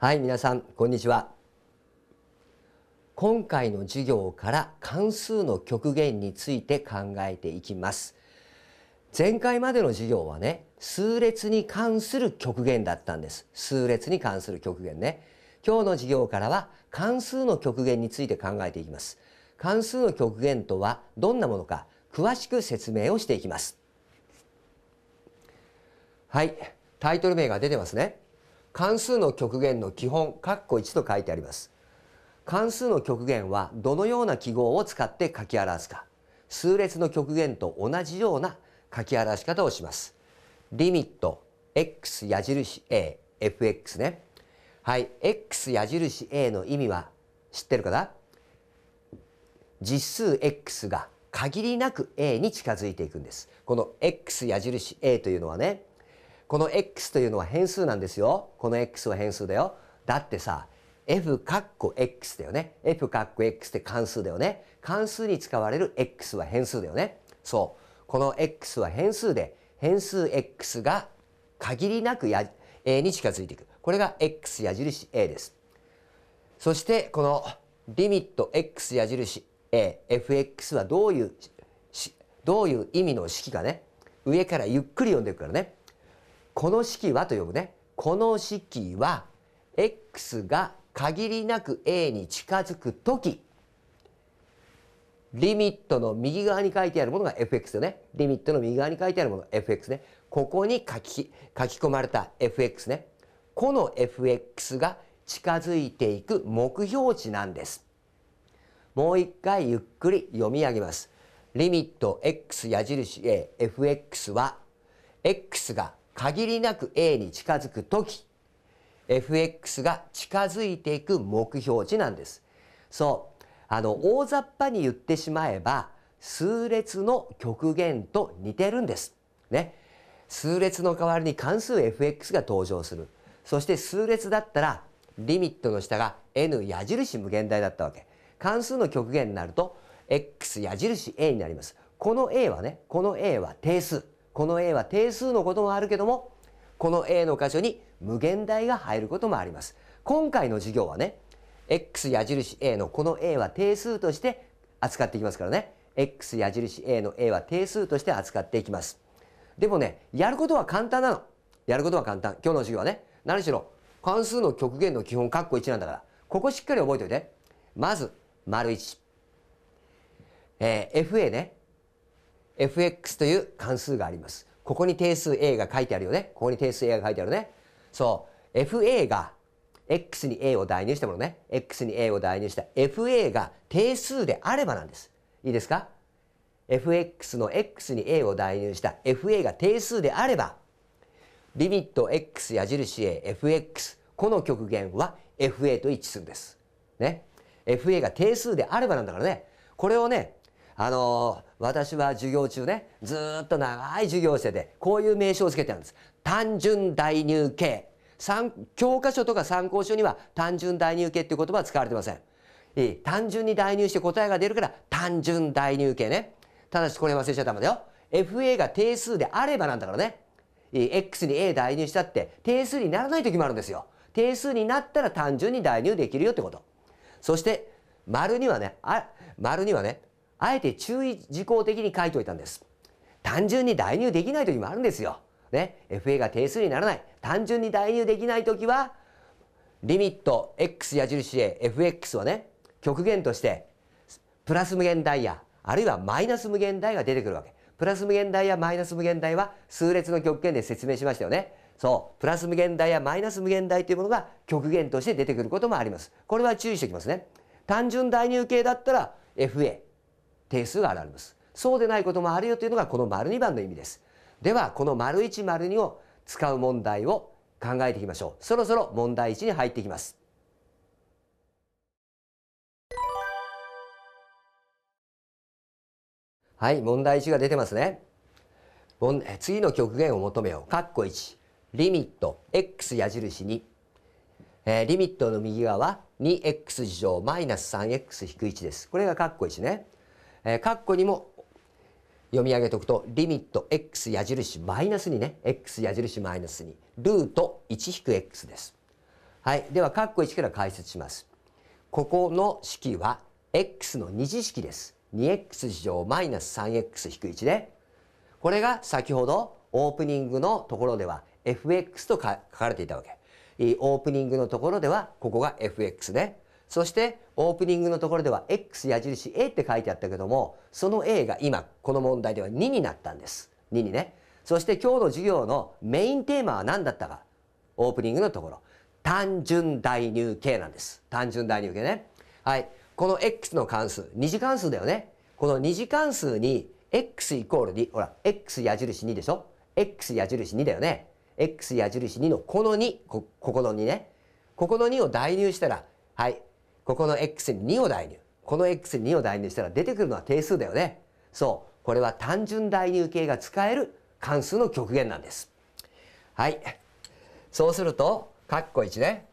はい皆さんこんにちは今回の授業から関数の極限について考えていきます前回までの授業はね数列に関する極限だったんです数列に関する極限ね今日の授業からは関数の極限について考えていきます関数の極限とはどんなものか詳しく説明をしていきますはいタイトル名が出てますね関数の極限の基本括弧1と書いてあります関数の極限はどのような記号を使って書き表すか数列の極限と同じような書き表し方をしますリミット x 矢印 a fx ねはい x 矢印 a の意味は知ってるかな実数 x が限りなく a に近づいていくんですこの x 矢印 a というのはねこの x というのは変数なんですよ。この x は変数だよ。だってさ、f かっこ x だよね。f かっこ x って関数だよね。関数に使われる x は変数だよね。そう。この x は変数で、変数 x が限りなくや a に近づいていく。これが x 矢印 a です。そしてこのリミット x 矢印 a、fx はどういう、どういう意味の式かね。上からゆっくり読んでいくからね。この式はと呼ぶねこの式は x が限りなく a に近づく時リミットの右側に書いてあるものが fx よねリミットの右側に書いてあるものが fx ねここに書き書き込まれた fx ねこの fx が近づいていく目標値なんですもう一回ゆっくり読み上げますリミット x 矢印 afx は x が限りなく A に近づくとき、FX が近づいていく目標値なんです。そうあの大雑把に言ってしまえば数列の極限と似てるんです。ね、数列の代わりに関数 FX が登場するそして数列だったらリミットの下が n 矢印無限大だったわけ関数の極限になると x 矢印 a になりますこの a はねこの a は定数この A は定数のこともあるけどもこの A の箇所に無限大が入ることもあります。今回の授業はね x 矢印 A のこの A は定数として扱っていきますからね x 矢印 A の A は定数として扱っていきます。でもねやることは簡単なの。やることは簡単。今日の授業はね何しろ関数の極限の基本括弧1なんだからここしっかり覚えておいて。まず、丸1。えー、FA ね。fx という関数があります。ここに定数 a が書いてあるよね。ここに定数 a が書いてあるね。そう。fa が x に a を代入したものね。x に a を代入した fa が定数であればなんです。いいですか ?fx の x に a を代入した fa が定数であれば、リミット x 矢印 a fx この極限は fa と一致するんです。ね。fa が定数であればなんだからね。これをね、あの私は授業中ねずっと長い授業生でこういう名称をつけてるんです単純代入形教科書とか参考書には単純代入形っていう言葉は使われてません単純に代入して答えが出るから単純代入形ねただしこれ忘れちゃダメだよ FA が定数であればなんだからね X に A 代入したって定数にならない時もあるんですよ定数になったら単純に代入できるよってことそして丸にはねあ丸にはねあえて注意事項的に書いておいたんです。単純に代入できない時もあるんですよ。ね、FA が定数にならない。単純に代入できない時は、リミット X 矢印へ FX はね、極限として、プラス無限ダイヤ、あるいはマイナス無限大が出てくるわけ。プラス無限大やマイナス無限大は数列の極限で説明しましたよね。そう。プラス無限大やマイナス無限大というものが極限として出てくることもあります。これは注意しておきますね。単純代入形だったら FA。定数が現れます。そうでないこともあるよというのがこの丸2番の意味です。ではこの丸1丸2を使う問題を考えていきましょう。そろそろ問題1に入っていきます。はい、問題1が出てますね。次の極限を求めよう。カッコ1。リミット x 矢印にえー、リミットの右側 2x 乗マイナス 3x 引く1です。これがカッコ1ね。えー、カッにも読み上げておくと、リミット x 矢印マイナスにね、x 矢印マイナスに、ルート 1-x です。はい。では、括弧コ1から解説します。ここの式は、x の二次式です。2x 乗マイナス 3x-1 で、これが先ほどオープニングのところでは fx と書かれていたわけ。オープニングのところでは、ここが fx ね。そしてオープニングのところでは X 矢印 A って書いてあったけどもその A が今この問題では2になったんです2にねそして今日の授業のメインテーマは何だったかオープニングのところ単純代入形なんです単純代入形ねはいこの x の関数2次関数だよねこの2次関数に x イコール2ほら x 矢印2でしょ x 矢印2だよね x 矢印2のこの2こここの2ねここの2を代入したらはいここの x に2を代入。この x に2を代入したら出てくるのは定数だよね。そう。これは単純代入形が使える関数の極限なんです。はい。そうすると、括弧1ね。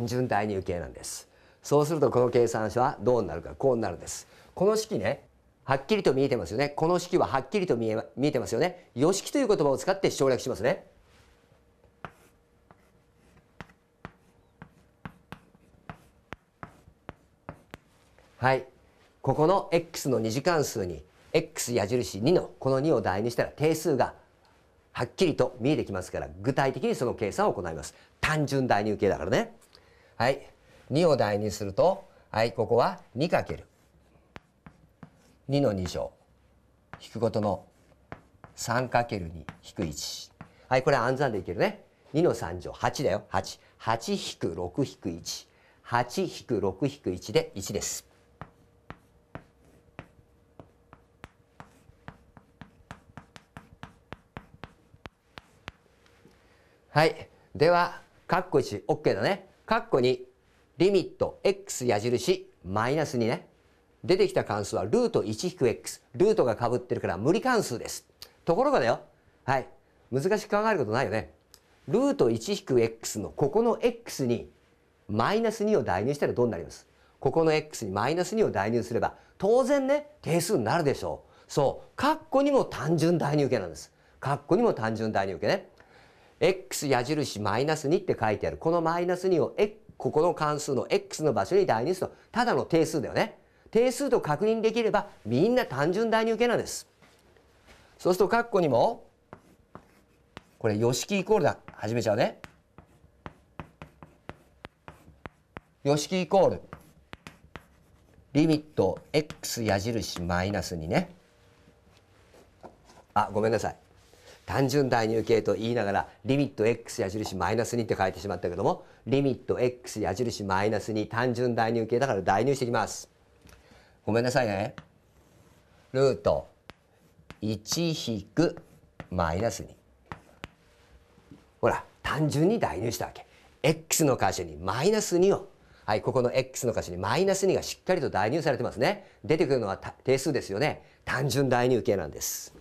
単純代入形なんですそうするとこの計算書はどうなるかこうなるんですこの式ねはっきりと見えてますよねこの式ははっきりと見え見えてますよね余式という言葉を使って省略しますねはいここの x の二次関数に x 矢印2のこの2を代入したら定数がはっきりと見えてきますから具体的にその計算を行います単純代入形だからねはい、2を台にすると、はい、ここは 2×2 の2乗引くことの 3×2 引く1。はい、これ暗算でいけるね。2の3乗8だよ。8。8引く6引く1。8引く6引く1で1です。はい。では、カッコ1、OK だね。カッコにリミット x 矢印マイナス2ね。出てきた関数はルート 1-x。ルートがかぶってるから無理関数です。ところがだよ。はい。難しく考えることないよね。ルート 1-x のここの x にマイナス2を代入したらどうなりますここの x にマイナス2を代入すれば当然ね定数になるでしょう。そう。カッコにも単純代入形なんです。カッコにも単純代入形ね。x 矢印マイナス2って書いてある。このマイナス2を、X、ここの関数の x の場所に代入すると、ただの定数だよね。定数と確認できれば、みんな単純代入けなんです。そうすると、括弧にも、これ、し式イコールだ。始めちゃうね。し式イコール、リミット x 矢印マイナス2ね。あ、ごめんなさい。単純代入形と言いながらリミット x 矢印マイナス2って書いてしまったけどもリミット x 矢印マイナス2単純代入形だから代入していきますごめんなさいねルート1引くマイナス2ほら単純に代入したわけ x の箇所にマイナス2をはい、ここの x の箇所にマイナス2がしっかりと代入されてますね。出てくるのは定数ですよね。単純代入形なんです。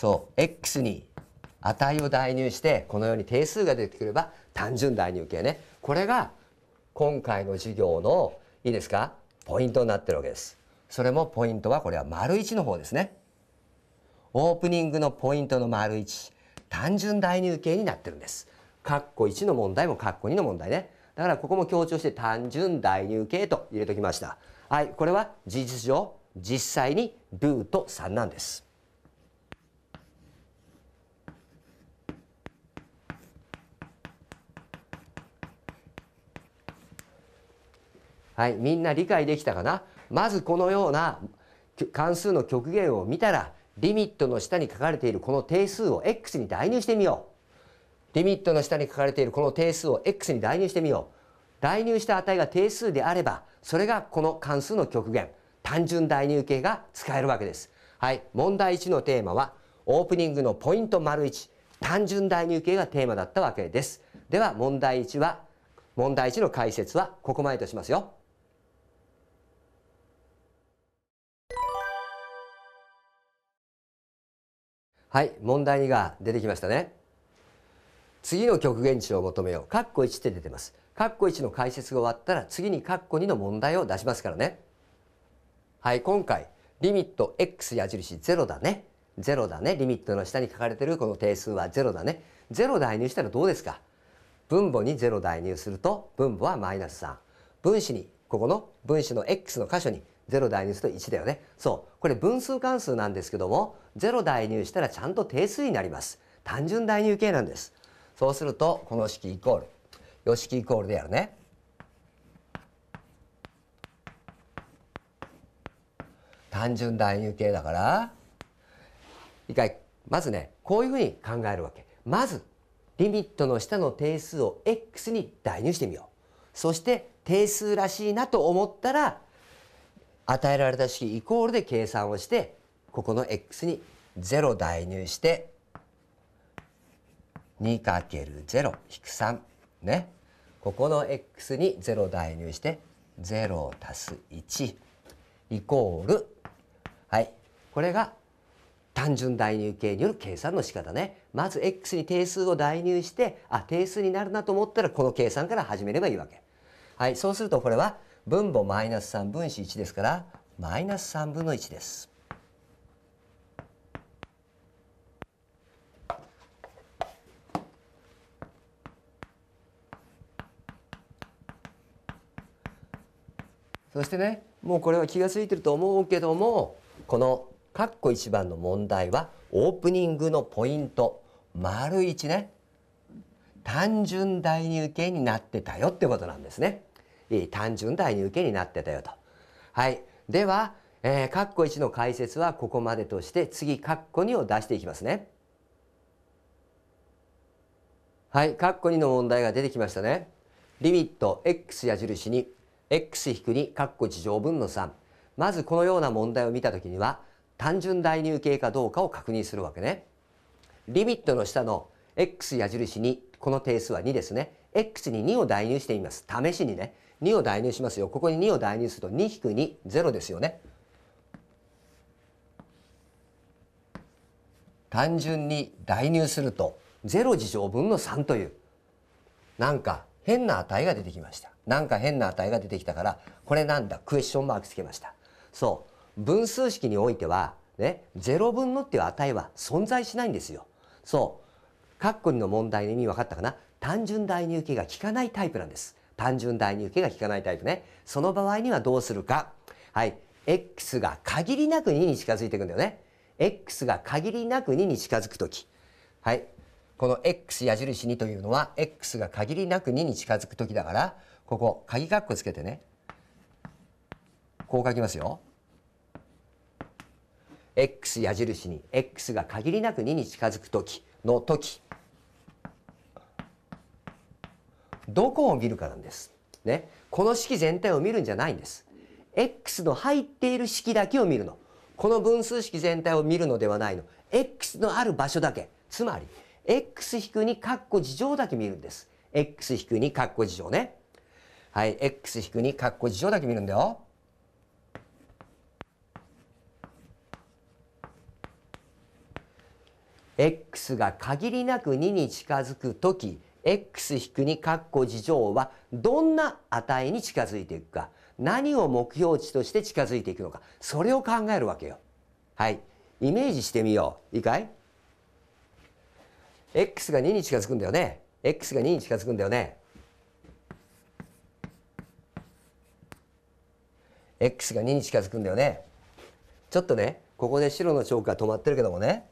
そう x に値を代入してこのように定数が出てくれば単純代入形ねこれが今回の授業のいいですかポイントになってるわけですそれもポイントはこれは丸一の方ですねオープニングのポイントの丸一、単純代入形になってるんです括弧1の問題も括弧2の問題ねだからここも強調して単純代入形と入れときましたはいこれは事実上実際にルート3なんですはい、みんな理解できたかなまずこのような関数の極限を見たらリミットの下に書かれているこの定数を x に代入してみよう。リミットの下に書かれているこの定数を x に代入してみよう。代入した値が定数であればそれがこの関数の極限単純代入形が使えるわけです。はい、問題1のテーマはオープニングのポイント丸1単純代入形がテーマだったわけです。では問題1は問題1の解説はここまでとしますよ。はい問題2が出てきましたね次の極限値を求めようカッコ1って出てますカッコ1の解説が終わったら次にカッコ2の問題を出しますからねはい今回リミット x 矢印0だね0だねリミットの下に書かれてるこの定数は0だね0代入したらどうですか分母に0代入すると分母はマイナス3分子にここの分子の x の箇所に0代入すると1だよね。そう。これ分数関数なんですけども、0代入したらちゃんと定数になります。単純代入形なんです。そうすると、この式イコール。よ式イコールでやるね。単純代入形だから、一回、まずね、こういうふうに考えるわけ。まず、リミットの下の定数を x に代入してみよう。そして、定数らしいなと思ったら、与えられた式イコールで計算をしてここの x に0代入して 2×0 引く3ねここの x に0代入して0足す1イコールはいこれが単純代入形による計算の仕方ねまず x に定数を代入してあ定数になるなと思ったらこの計算から始めればいいわけ。はいそうするとこれは分母マイナス3分子1ですからマイナス3分の1です。そしてねもうこれは気が付いてると思うけどもこの括弧1番の問題はオープニングのポイント丸1ね単純代入形になってたよってことなんですね。単純代入形になってたよと。はい、では、えー、括弧コ1の解説はここまでとして次括弧コ2を出していきますね。はい、括弧コ2の問題が出てきましたね。リミット x 矢印に x-2 カッコ1乗分の3。まずこのような問題を見たときには単純代入形かどうかを確認するわけね。リミットの下の x 矢印にこの定数は2ですね。x に2を代入してみます。試しにね。2を代入しますよ。ここに2を代入すると2引く2、0ですよね。単純に代入すると0事乗分の3というなんか変な値が出てきましたなんか変な値が出てきたからこれなんだクエスチョンマークつけましたそう分数式においてはね0分のっていう値は存在しないんですよそうカッコリの問題の意味分かったかな単純代入系が効かないタイプなんです単純代入形が効かないタイプね。その場合にはどうするか。はい。x が限りなく2に近づいていくんだよね。x が限りなく2に近づくとき。はい。この x 矢印2というのは x が限りなく2に近づくときだから、ここ、鍵括弧つけてね。こう書きますよ。x 矢印に x が限りなく2に近づくときのとき。どこを見るかなんです。ね。この式全体を見るんじゃないんです。x の入っている式だけを見るの。この分数式全体を見るのではないの。x のある場所だけ。つまり、x-2 括弧事乗だけ見るんです。x-2 括弧事乗ね。はい、x-2 括弧事乗だけ見るんだよ。x が限りなく2に近づく時 x-2 かっこ乗はどんな値に近づいていくか何を目標値として近づいていくのかそれを考えるわけよ。はいイメージしてみよういいかい ?x が2に近づくんだよね x が2に近づくんだよね x が2に近づくんだよねちょっとねここで白のチョークが止まってるけどもね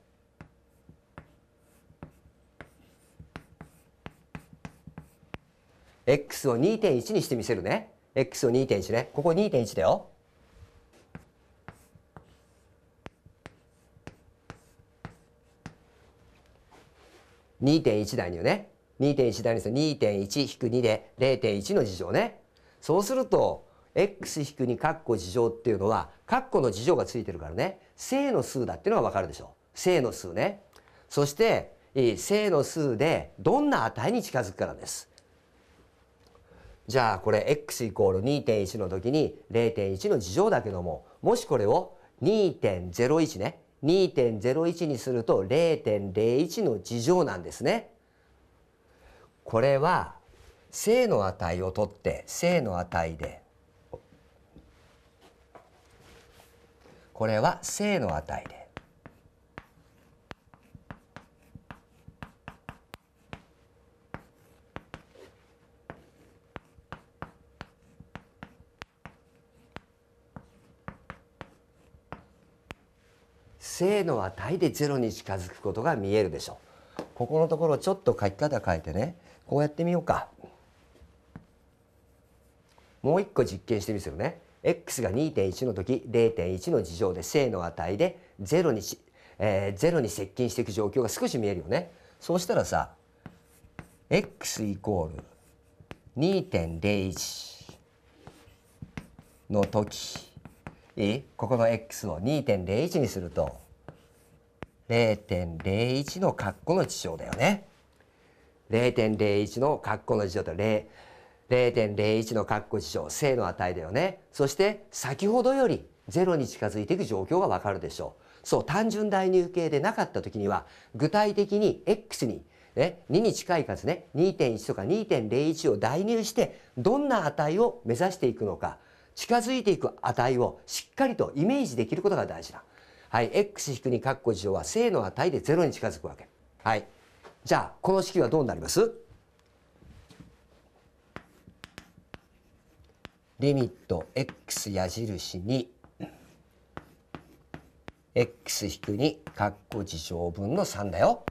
x を2.1にしてみせるね。x を2.1ね。ここ2.1だよ。2.1だにね。2.1代にする2.1-2で0.1の事乗ね。そうすると、x-2 カッコ事乗っていうのは、括弧の事乗がついてるからね、正の数だっていうのがわかるでしょ。正の数ね。そして、正の数でどんな値に近づくからです。じゃあこれ x イコール2.1の時に0.1の事乗だけどももしこれを2.01ね2.01にすると0.01の事乗なんですね。これは正の値を取って正の値でこれは正の値で正の値でゼロに近づくことが見えるでしょうここのところちょっと書き方変えてねこうやってみようかもう一個実験してみせるね x が2.1の時0.1の事情で正の値でゼロにし、えー、ロに接近していく状況が少し見えるよねそうしたらさ x イコール2.01の時いいここの x を2.01にすると0.01の括弧の事象だよね。0.01の括弧の事象と0.01の括弧事象正の値だよね。そして先ほどより0に近づいていく状況がわかるでしょう。そう単純代入形でなかった時には具体的に x にね、2に近い数ね2.1とか2.01を代入してどんな値を目指していくのか近づいていく値をしっかりとイメージできることが大事だ。はい、x 引くに括弧こ1乗は正の値で0に近づくわけ。はい。じゃあ、この式はどうなりますリミット x 矢印に x 引くに括弧こ1乗分の3だよ。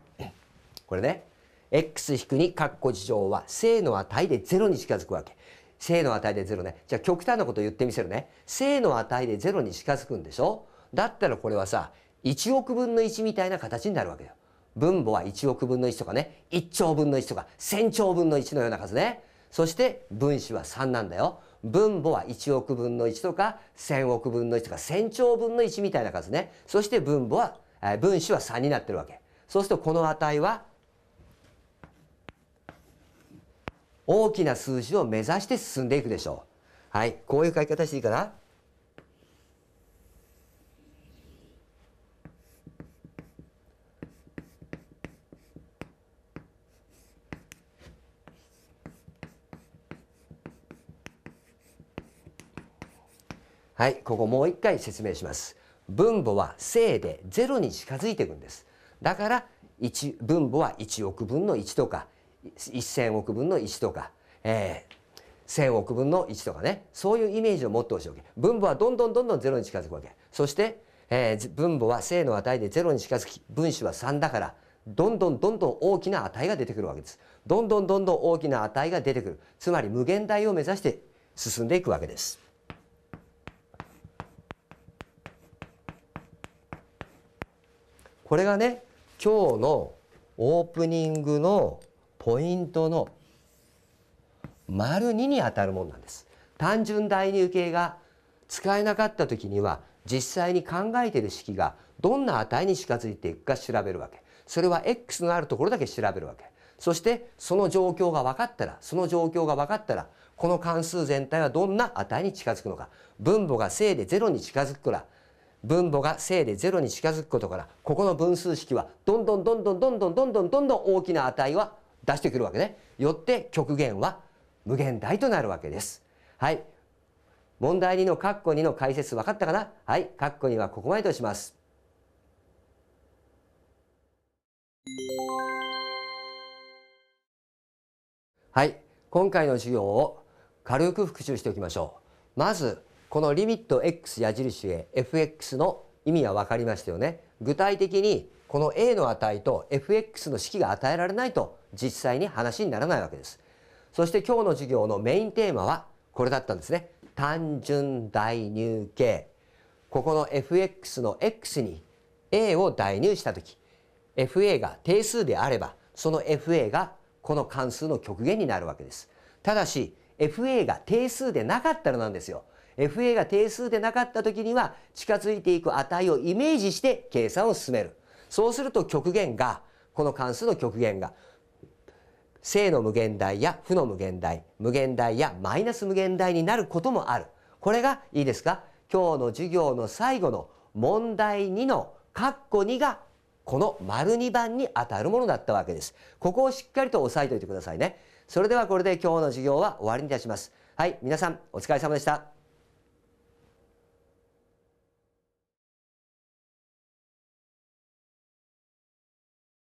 これね。x 引くに括弧こ1乗は正の値で0に近づくわけ。正の値で0ね。じゃあ極端なこと言ってみせるね。正の値で0に近づくんでしょだったらこれはさ1億分の1みたいな形になるわけよ。分母は1億分の1とかね1兆分の1とか1,000兆分の1のような数ね。そして分子は3なんだよ。分母は1億分の1とか1,000億分の1とか1,000兆分の1みたいな数ね。そして分母は、えー、分子は3になってるわけ。そうするとこの値は大きな数字を目指して進んでいくでしょう。はい、こういう書き方していいかな。はい、ここもう一回説明します。分母は正でゼロに近づいていくんです。だから一分母は一億分の一とか一千億分の一とか、えー、1億分の一とかねそういうイメージを持ってほしいわけ分母はどんどんどんどんゼロに近づくわけそして、えー、分母は正の値でゼロに近づき分子は三だからどんどんどんどん大きな値が出てくるわけですどんどんどんどん大きな値が出てくるつまり無限大を目指して進んでいくわけです。これがね今日のオープニングのポイントの丸2にあたるものなんです。単純代入形が使えなかった時には実際に考えている式がどんな値に近づいていくか調べるわけ。それは x のあるところだけ調べるわけ。そしてその状況が分かったらその状況が分かったらこの関数全体はどんな値に近づくのか分母が正で0に近づくから分母が正で0に近づくことからここの分数式はどんどんどんどんどんどんどんどんどんどん大きな値は出してくるわけね。よって極限は無限大となるわけです。はい。問題2の括弧2の解説分かったかなはい。括弧2はここまでとします。はい。今回の授業を軽く復習しておきましょう。まずこのリミット x 矢印へ fx の意味は分かりましたよね。具体的にこの a の値と fx の式が与えられないと実際に話にならないわけです。そして今日の授業のメインテーマはこれだったんですね。単純代入形。ここの fx の x に a を代入した時 fa が定数であればその fa がこの関数の極限になるわけです。ただし fa が定数でなかったらなんですよ。FA が定数でなかった時には近づいていく値をイメージして計算を進めるそうすると極限がこの関数の極限が正の無限大や負の無限大無限大やマイナス無限大になることもあるこれがいいですか今日の授業の最後の問題2の括弧2がこの丸2番に当たるものだったわけです。ここをしっかりと押さえておいてくださいね。それではこれで今日の授業は終わりにいたします。はい、皆さんお疲れ様でした。